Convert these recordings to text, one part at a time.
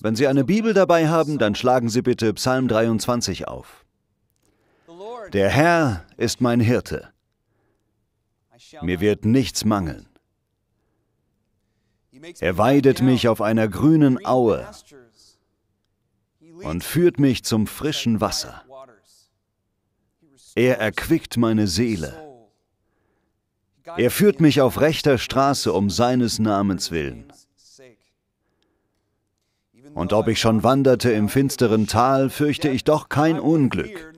Wenn Sie eine Bibel dabei haben, dann schlagen Sie bitte Psalm 23 auf. Der Herr ist mein Hirte. Mir wird nichts mangeln. Er weidet mich auf einer grünen Aue und führt mich zum frischen Wasser. Er erquickt meine Seele. Er führt mich auf rechter Straße um seines Namens willen. Und ob ich schon wanderte im finsteren Tal, fürchte ich doch kein Unglück,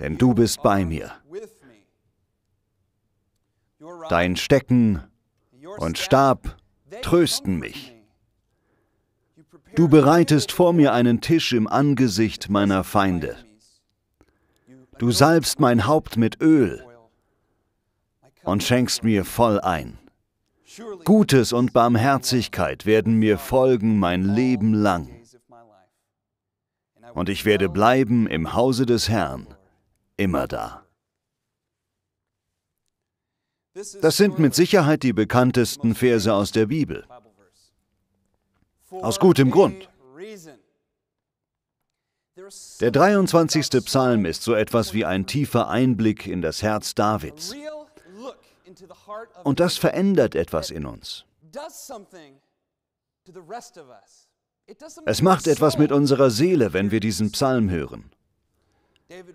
denn du bist bei mir. Dein Stecken und Stab trösten mich. Du bereitest vor mir einen Tisch im Angesicht meiner Feinde. Du salbst mein Haupt mit Öl und schenkst mir voll ein. Gutes und Barmherzigkeit werden mir folgen mein Leben lang. Und ich werde bleiben im Hause des Herrn, immer da. Das sind mit Sicherheit die bekanntesten Verse aus der Bibel. Aus gutem Grund. Der 23. Psalm ist so etwas wie ein tiefer Einblick in das Herz Davids. Und das verändert etwas in uns. Es macht etwas mit unserer Seele, wenn wir diesen Psalm hören.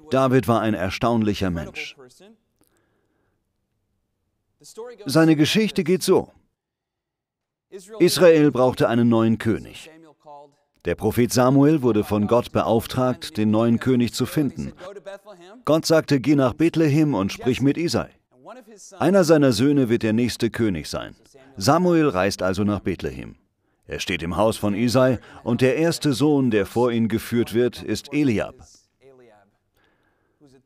David war ein erstaunlicher Mensch. Seine Geschichte geht so. Israel brauchte einen neuen König. Der Prophet Samuel wurde von Gott beauftragt, den neuen König zu finden. Gott sagte, geh nach Bethlehem und sprich mit Isai. Einer seiner Söhne wird der nächste König sein. Samuel reist also nach Bethlehem. Er steht im Haus von Isai und der erste Sohn, der vor ihn geführt wird, ist Eliab.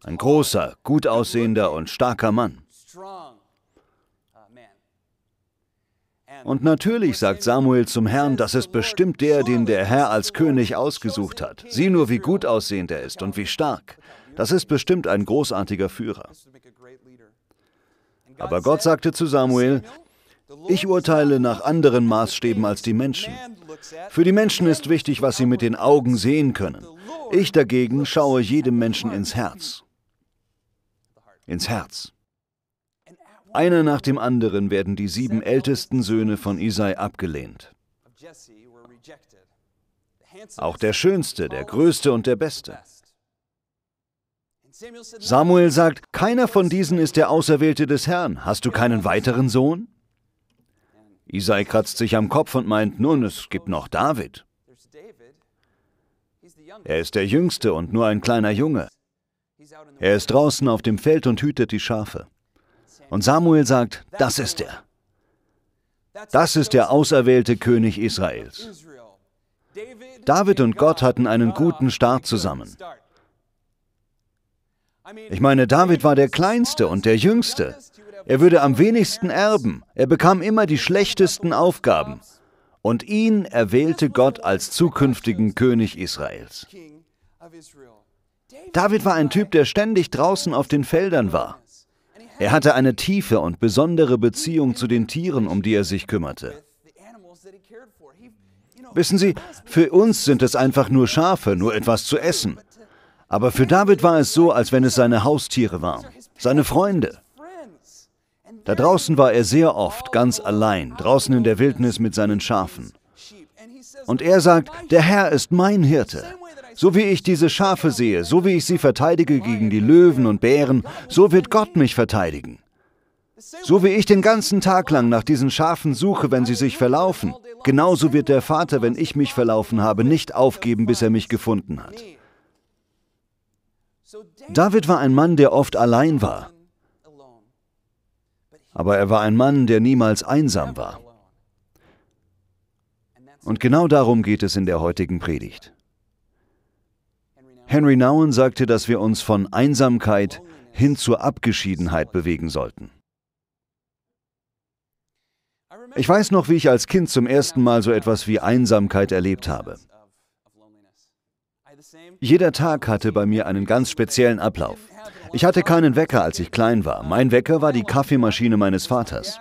Ein großer, gut aussehender und starker Mann. Und natürlich sagt Samuel zum Herrn, das ist bestimmt der, den der Herr als König ausgesucht hat. Sieh nur, wie gut aussehend er ist und wie stark. Das ist bestimmt ein großartiger Führer. Aber Gott sagte zu Samuel, ich urteile nach anderen Maßstäben als die Menschen. Für die Menschen ist wichtig, was sie mit den Augen sehen können. Ich dagegen schaue jedem Menschen ins Herz. Ins Herz. Einer nach dem anderen werden die sieben ältesten Söhne von Isai abgelehnt. Auch der schönste, der größte und der beste. Samuel sagt, keiner von diesen ist der Auserwählte des Herrn. Hast du keinen weiteren Sohn? Isai kratzt sich am Kopf und meint, nun, es gibt noch David. Er ist der Jüngste und nur ein kleiner Junge. Er ist draußen auf dem Feld und hütet die Schafe. Und Samuel sagt, das ist er. Das ist der auserwählte König Israels. David und Gott hatten einen guten Start zusammen. Ich meine, David war der Kleinste und der Jüngste. Er würde am wenigsten erben. Er bekam immer die schlechtesten Aufgaben. Und ihn erwählte Gott als zukünftigen König Israels. David war ein Typ, der ständig draußen auf den Feldern war. Er hatte eine tiefe und besondere Beziehung zu den Tieren, um die er sich kümmerte. Wissen Sie, für uns sind es einfach nur Schafe, nur etwas zu essen. Aber für David war es so, als wenn es seine Haustiere waren, seine Freunde. Da draußen war er sehr oft ganz allein, draußen in der Wildnis mit seinen Schafen. Und er sagt, der Herr ist mein Hirte. So wie ich diese Schafe sehe, so wie ich sie verteidige gegen die Löwen und Bären, so wird Gott mich verteidigen. So wie ich den ganzen Tag lang nach diesen Schafen suche, wenn sie sich verlaufen, genauso wird der Vater, wenn ich mich verlaufen habe, nicht aufgeben, bis er mich gefunden hat. David war ein Mann, der oft allein war. Aber er war ein Mann, der niemals einsam war. Und genau darum geht es in der heutigen Predigt. Henry Nouwen sagte, dass wir uns von Einsamkeit hin zur Abgeschiedenheit bewegen sollten. Ich weiß noch, wie ich als Kind zum ersten Mal so etwas wie Einsamkeit erlebt habe. Jeder Tag hatte bei mir einen ganz speziellen Ablauf. Ich hatte keinen Wecker, als ich klein war. Mein Wecker war die Kaffeemaschine meines Vaters.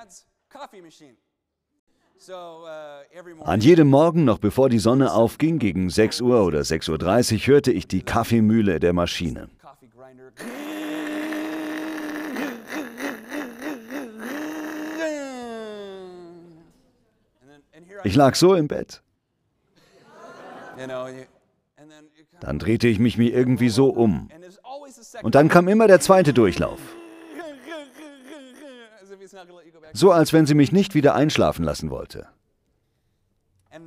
An jedem Morgen, noch bevor die Sonne aufging, gegen 6 Uhr oder 6.30 Uhr, hörte ich die Kaffeemühle der Maschine. Ich lag so im Bett. Dann drehte ich mich mir irgendwie so um. Und dann kam immer der zweite Durchlauf. So als wenn sie mich nicht wieder einschlafen lassen wollte. Uh,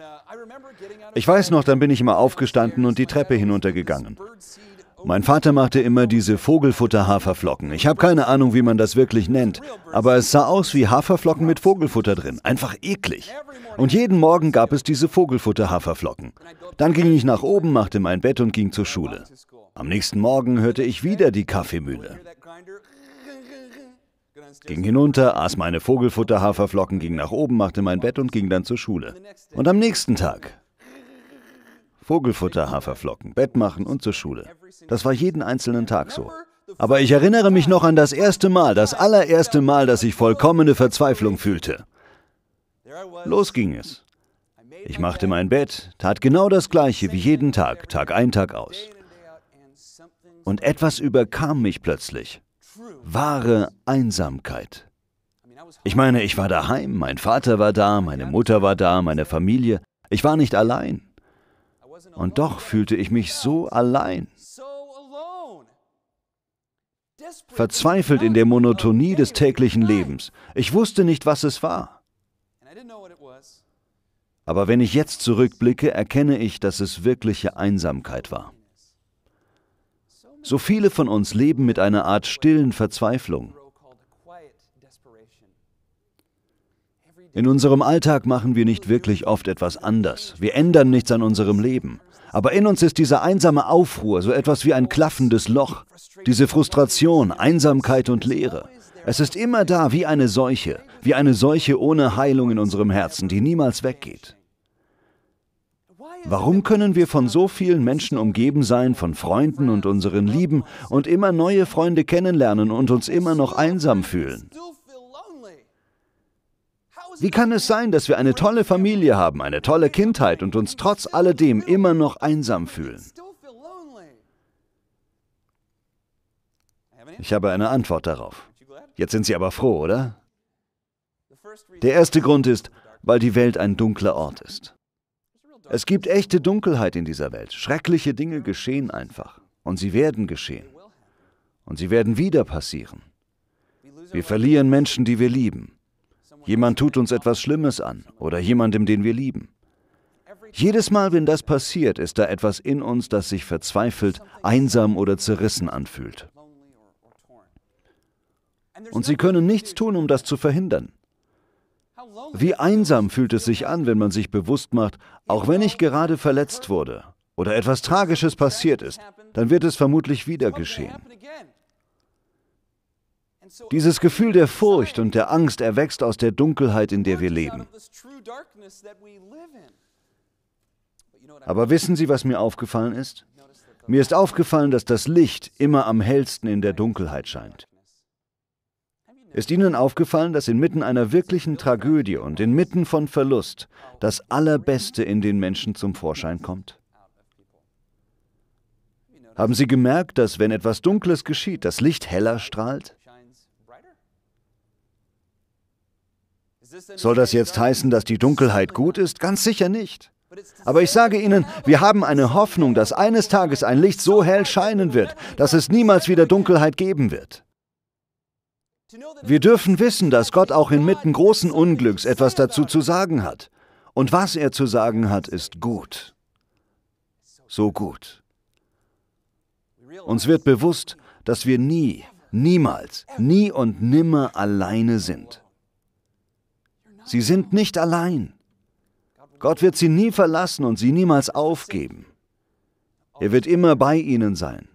ich weiß noch, dann bin ich immer aufgestanden und die Treppe hinuntergegangen. Mein Vater machte immer diese Vogelfutter-Haferflocken. Ich habe keine Ahnung, wie man das wirklich nennt, aber es sah aus wie Haferflocken mit Vogelfutter drin. Einfach eklig. Und jeden Morgen gab es diese Vogelfutter-Haferflocken. Dann ging ich nach oben, machte mein Bett und ging zur Schule. Am nächsten Morgen hörte ich wieder die Kaffeemühle. Ging hinunter, aß meine Vogelfutter-Haferflocken, ging nach oben, machte mein Bett und ging dann zur Schule. Und am nächsten Tag Vogelfutter, Haferflocken, Bett machen und zur Schule. Das war jeden einzelnen Tag so. Aber ich erinnere mich noch an das erste Mal, das allererste Mal, dass ich vollkommene Verzweiflung fühlte. Los ging es. Ich machte mein Bett, tat genau das gleiche wie jeden Tag, Tag ein, Tag aus. Und etwas überkam mich plötzlich. Wahre Einsamkeit. Ich meine, ich war daheim, mein Vater war da, meine Mutter war da, meine Familie. Ich war nicht allein. Und doch fühlte ich mich so allein. Verzweifelt in der Monotonie des täglichen Lebens. Ich wusste nicht, was es war. Aber wenn ich jetzt zurückblicke, erkenne ich, dass es wirkliche Einsamkeit war. So viele von uns leben mit einer Art stillen Verzweiflung. In unserem Alltag machen wir nicht wirklich oft etwas anders. Wir ändern nichts an unserem Leben. Aber in uns ist dieser einsame Aufruhr, so etwas wie ein klaffendes Loch, diese Frustration, Einsamkeit und Leere. Es ist immer da wie eine Seuche, wie eine Seuche ohne Heilung in unserem Herzen, die niemals weggeht. Warum können wir von so vielen Menschen umgeben sein, von Freunden und unseren Lieben und immer neue Freunde kennenlernen und uns immer noch einsam fühlen? Wie kann es sein, dass wir eine tolle Familie haben, eine tolle Kindheit und uns trotz alledem immer noch einsam fühlen? Ich habe eine Antwort darauf. Jetzt sind Sie aber froh, oder? Der erste Grund ist, weil die Welt ein dunkler Ort ist. Es gibt echte Dunkelheit in dieser Welt. Schreckliche Dinge geschehen einfach. Und sie werden geschehen. Und sie werden wieder passieren. Wir verlieren Menschen, die wir lieben. Jemand tut uns etwas Schlimmes an oder jemandem, den wir lieben. Jedes Mal, wenn das passiert, ist da etwas in uns, das sich verzweifelt, einsam oder zerrissen anfühlt. Und sie können nichts tun, um das zu verhindern. Wie einsam fühlt es sich an, wenn man sich bewusst macht, auch wenn ich gerade verletzt wurde oder etwas Tragisches passiert ist, dann wird es vermutlich wieder geschehen. Dieses Gefühl der Furcht und der Angst erwächst aus der Dunkelheit, in der wir leben. Aber wissen Sie, was mir aufgefallen ist? Mir ist aufgefallen, dass das Licht immer am hellsten in der Dunkelheit scheint. Ist Ihnen aufgefallen, dass inmitten einer wirklichen Tragödie und inmitten von Verlust das Allerbeste in den Menschen zum Vorschein kommt? Haben Sie gemerkt, dass wenn etwas Dunkles geschieht, das Licht heller strahlt? Soll das jetzt heißen, dass die Dunkelheit gut ist? Ganz sicher nicht. Aber ich sage Ihnen, wir haben eine Hoffnung, dass eines Tages ein Licht so hell scheinen wird, dass es niemals wieder Dunkelheit geben wird. Wir dürfen wissen, dass Gott auch inmitten großen Unglücks etwas dazu zu sagen hat. Und was er zu sagen hat, ist gut. So gut. Uns wird bewusst, dass wir nie, niemals, nie und nimmer alleine sind. Sie sind nicht allein. Gott wird sie nie verlassen und sie niemals aufgeben. Er wird immer bei ihnen sein.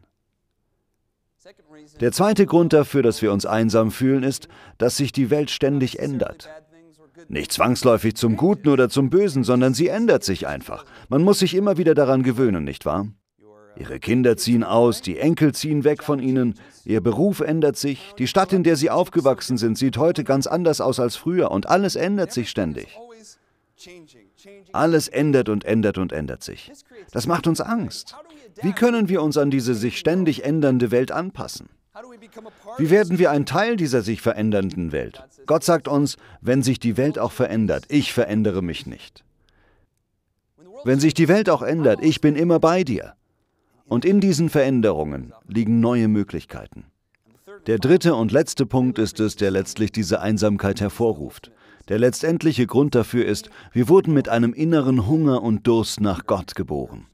Der zweite Grund dafür, dass wir uns einsam fühlen, ist, dass sich die Welt ständig ändert. Nicht zwangsläufig zum Guten oder zum Bösen, sondern sie ändert sich einfach. Man muss sich immer wieder daran gewöhnen, nicht wahr? Ihre Kinder ziehen aus, die Enkel ziehen weg von ihnen, ihr Beruf ändert sich, die Stadt, in der sie aufgewachsen sind, sieht heute ganz anders aus als früher und alles ändert sich ständig. Alles ändert und ändert und ändert sich. Das macht uns Angst. Wie können wir uns an diese sich ständig ändernde Welt anpassen? Wie werden wir ein Teil dieser sich verändernden Welt? Gott sagt uns, wenn sich die Welt auch verändert, ich verändere mich nicht. Wenn sich die Welt auch ändert, ich bin immer bei dir. Und in diesen Veränderungen liegen neue Möglichkeiten. Der dritte und letzte Punkt ist es, der letztlich diese Einsamkeit hervorruft. Der letztendliche Grund dafür ist, wir wurden mit einem inneren Hunger und Durst nach Gott geboren.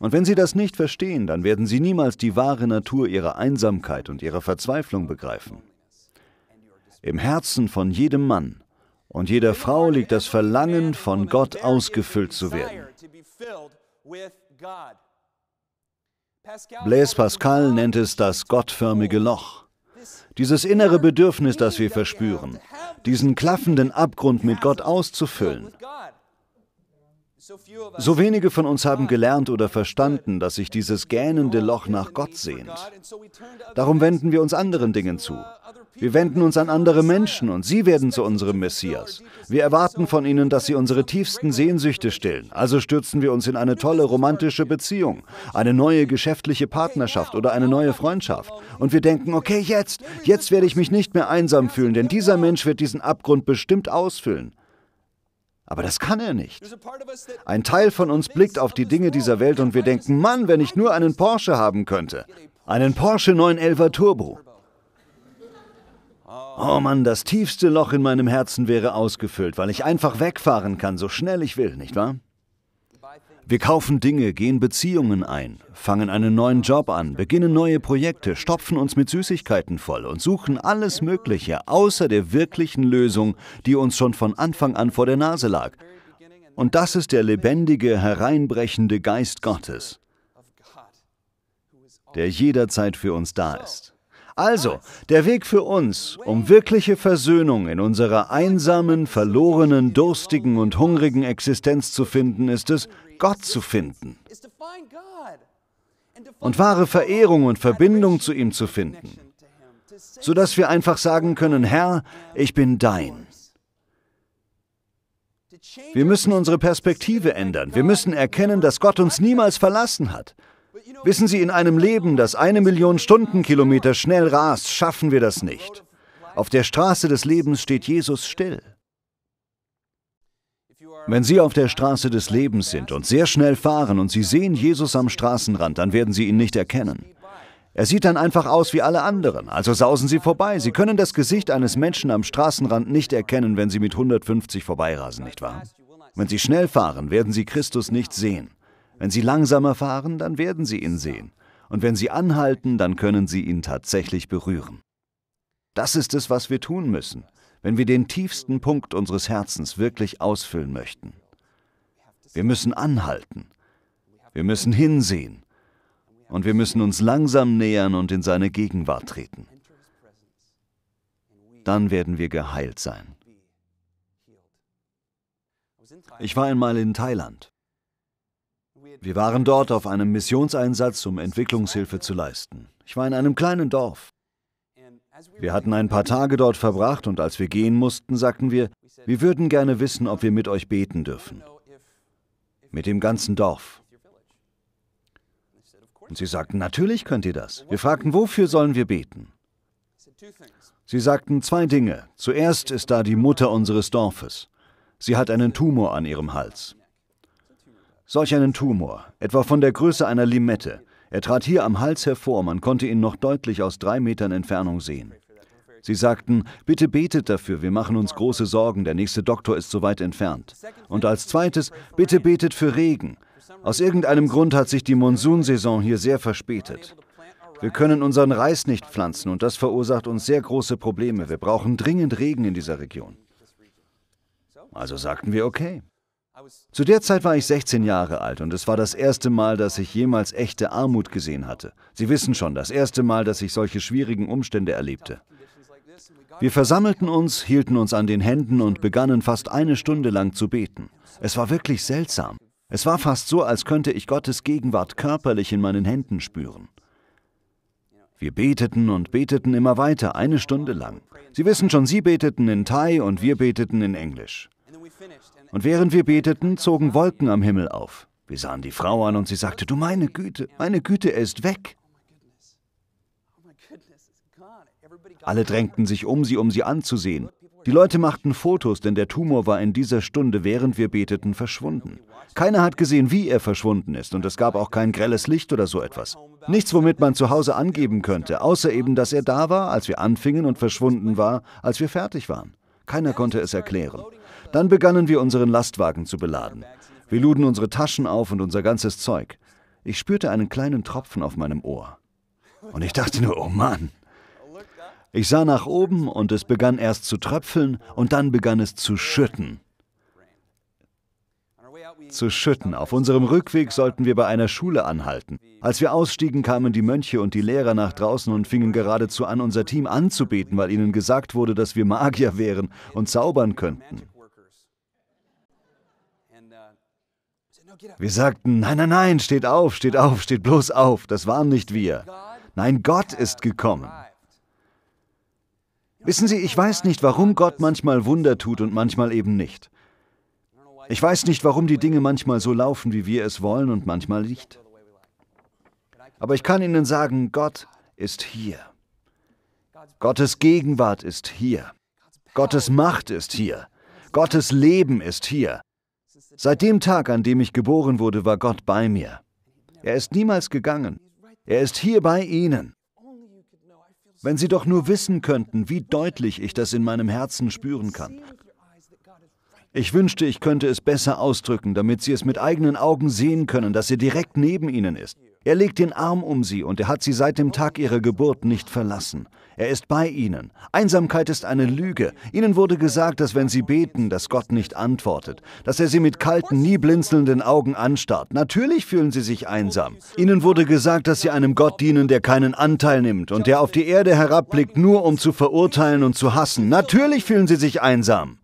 Und wenn Sie das nicht verstehen, dann werden Sie niemals die wahre Natur Ihrer Einsamkeit und Ihrer Verzweiflung begreifen. Im Herzen von jedem Mann und jeder Frau liegt das Verlangen, von Gott ausgefüllt zu werden. Blaise Pascal nennt es das gottförmige Loch. Dieses innere Bedürfnis, das wir verspüren, diesen klaffenden Abgrund mit Gott auszufüllen, so wenige von uns haben gelernt oder verstanden, dass sich dieses gähnende Loch nach Gott sehnt. Darum wenden wir uns anderen Dingen zu. Wir wenden uns an andere Menschen und sie werden zu unserem Messias. Wir erwarten von ihnen, dass sie unsere tiefsten Sehnsüchte stillen. Also stürzen wir uns in eine tolle romantische Beziehung, eine neue geschäftliche Partnerschaft oder eine neue Freundschaft. Und wir denken, okay, jetzt, jetzt werde ich mich nicht mehr einsam fühlen, denn dieser Mensch wird diesen Abgrund bestimmt ausfüllen. Aber das kann er nicht. Ein Teil von uns blickt auf die Dinge dieser Welt und wir denken, Mann, wenn ich nur einen Porsche haben könnte. Einen Porsche 911 Turbo. Ah. Oh Mann, das tiefste Loch in meinem Herzen wäre ausgefüllt, weil ich einfach wegfahren kann, so schnell ich will, nicht wahr? Wir kaufen Dinge, gehen Beziehungen ein, fangen einen neuen Job an, beginnen neue Projekte, stopfen uns mit Süßigkeiten voll und suchen alles Mögliche außer der wirklichen Lösung, die uns schon von Anfang an vor der Nase lag. Und das ist der lebendige, hereinbrechende Geist Gottes, der jederzeit für uns da ist. Also, der Weg für uns, um wirkliche Versöhnung in unserer einsamen, verlorenen, durstigen und hungrigen Existenz zu finden, ist es, Gott zu finden. Und wahre Verehrung und Verbindung zu ihm zu finden. Sodass wir einfach sagen können, Herr, ich bin dein. Wir müssen unsere Perspektive ändern. Wir müssen erkennen, dass Gott uns niemals verlassen hat. Wissen Sie, in einem Leben, das eine Million Stundenkilometer schnell rast, schaffen wir das nicht. Auf der Straße des Lebens steht Jesus still. Wenn Sie auf der Straße des Lebens sind und sehr schnell fahren und Sie sehen Jesus am Straßenrand, dann werden Sie ihn nicht erkennen. Er sieht dann einfach aus wie alle anderen, also sausen Sie vorbei. Sie können das Gesicht eines Menschen am Straßenrand nicht erkennen, wenn Sie mit 150 vorbeirasen, nicht wahr? Wenn Sie schnell fahren, werden Sie Christus nicht sehen. Wenn Sie langsamer fahren, dann werden Sie ihn sehen. Und wenn Sie anhalten, dann können Sie ihn tatsächlich berühren. Das ist es, was wir tun müssen, wenn wir den tiefsten Punkt unseres Herzens wirklich ausfüllen möchten. Wir müssen anhalten. Wir müssen hinsehen. Und wir müssen uns langsam nähern und in seine Gegenwart treten. Dann werden wir geheilt sein. Ich war einmal in Thailand. Wir waren dort auf einem Missionseinsatz, um Entwicklungshilfe zu leisten. Ich war in einem kleinen Dorf. Wir hatten ein paar Tage dort verbracht und als wir gehen mussten, sagten wir, wir würden gerne wissen, ob wir mit euch beten dürfen. Mit dem ganzen Dorf. Und sie sagten, natürlich könnt ihr das. Wir fragten, wofür sollen wir beten? Sie sagten zwei Dinge. Zuerst ist da die Mutter unseres Dorfes. Sie hat einen Tumor an ihrem Hals. Solch einen Tumor, etwa von der Größe einer Limette. Er trat hier am Hals hervor, man konnte ihn noch deutlich aus drei Metern Entfernung sehen. Sie sagten, bitte betet dafür, wir machen uns große Sorgen, der nächste Doktor ist so weit entfernt. Und als zweites, bitte betet für Regen. Aus irgendeinem Grund hat sich die Monsunsaison hier sehr verspätet. Wir können unseren Reis nicht pflanzen und das verursacht uns sehr große Probleme. Wir brauchen dringend Regen in dieser Region. Also sagten wir, okay, zu der Zeit war ich 16 Jahre alt und es war das erste Mal, dass ich jemals echte Armut gesehen hatte. Sie wissen schon, das erste Mal, dass ich solche schwierigen Umstände erlebte. Wir versammelten uns, hielten uns an den Händen und begannen fast eine Stunde lang zu beten. Es war wirklich seltsam. Es war fast so, als könnte ich Gottes Gegenwart körperlich in meinen Händen spüren. Wir beteten und beteten immer weiter, eine Stunde lang. Sie wissen schon, Sie beteten in Thai und wir beteten in Englisch. Und während wir beteten, zogen Wolken am Himmel auf. Wir sahen die Frau an und sie sagte, du meine Güte, meine Güte, er ist weg. Alle drängten sich um sie, um sie anzusehen. Die Leute machten Fotos, denn der Tumor war in dieser Stunde, während wir beteten, verschwunden. Keiner hat gesehen, wie er verschwunden ist, und es gab auch kein grelles Licht oder so etwas. Nichts, womit man zu Hause angeben könnte, außer eben, dass er da war, als wir anfingen und verschwunden war, als wir fertig waren. Keiner konnte es erklären. Dann begannen wir unseren Lastwagen zu beladen. Wir luden unsere Taschen auf und unser ganzes Zeug. Ich spürte einen kleinen Tropfen auf meinem Ohr. Und ich dachte nur, oh Mann. Ich sah nach oben und es begann erst zu tröpfeln und dann begann es zu schütten. Zu schütten. Auf unserem Rückweg sollten wir bei einer Schule anhalten. Als wir ausstiegen, kamen die Mönche und die Lehrer nach draußen und fingen geradezu an, unser Team anzubeten, weil ihnen gesagt wurde, dass wir Magier wären und zaubern könnten. Wir sagten, nein, nein, nein, steht auf, steht auf, steht bloß auf, das waren nicht wir. Nein, Gott ist gekommen. Wissen Sie, ich weiß nicht, warum Gott manchmal Wunder tut und manchmal eben nicht. Ich weiß nicht, warum die Dinge manchmal so laufen, wie wir es wollen und manchmal nicht. Aber ich kann Ihnen sagen, Gott ist hier. Gottes Gegenwart ist hier. Gottes Macht ist hier. Gottes Leben ist hier. Seit dem Tag, an dem ich geboren wurde, war Gott bei mir. Er ist niemals gegangen. Er ist hier bei Ihnen. Wenn Sie doch nur wissen könnten, wie deutlich ich das in meinem Herzen spüren kann. Ich wünschte, ich könnte es besser ausdrücken, damit Sie es mit eigenen Augen sehen können, dass er direkt neben Ihnen ist. Er legt den Arm um sie und er hat sie seit dem Tag ihrer Geburt nicht verlassen. Er ist bei ihnen. Einsamkeit ist eine Lüge. Ihnen wurde gesagt, dass wenn sie beten, dass Gott nicht antwortet, dass er sie mit kalten, nie blinzelnden Augen anstarrt. Natürlich fühlen sie sich einsam. Ihnen wurde gesagt, dass sie einem Gott dienen, der keinen Anteil nimmt und der auf die Erde herabblickt, nur um zu verurteilen und zu hassen. Natürlich fühlen sie sich einsam.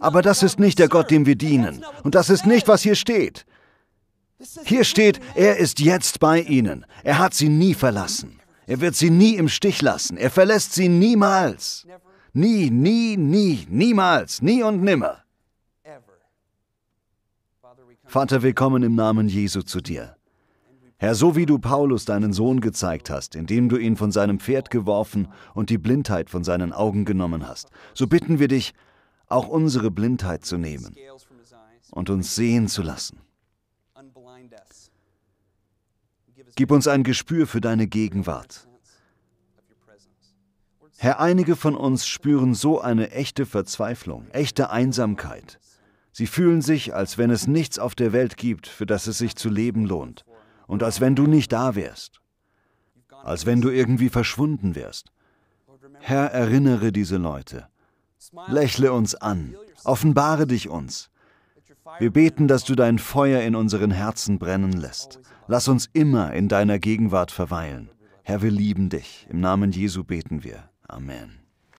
Aber das ist nicht der Gott, dem wir dienen. Und das ist nicht, was hier steht. Hier steht, er ist jetzt bei ihnen. Er hat sie nie verlassen. Er wird sie nie im Stich lassen. Er verlässt sie niemals. Nie, nie, nie, niemals, nie und nimmer. Vater, wir kommen im Namen Jesu zu dir. Herr, so wie du Paulus deinen Sohn gezeigt hast, indem du ihn von seinem Pferd geworfen und die Blindheit von seinen Augen genommen hast, so bitten wir dich, auch unsere Blindheit zu nehmen und uns sehen zu lassen. Gib uns ein Gespür für deine Gegenwart. Herr, einige von uns spüren so eine echte Verzweiflung, echte Einsamkeit. Sie fühlen sich, als wenn es nichts auf der Welt gibt, für das es sich zu leben lohnt, und als wenn du nicht da wärst, als wenn du irgendwie verschwunden wärst. Herr, erinnere diese Leute. Lächle uns an, offenbare dich uns. Wir beten, dass du dein Feuer in unseren Herzen brennen lässt. Lass uns immer in deiner Gegenwart verweilen. Herr, wir lieben dich. Im Namen Jesu beten wir. Amen.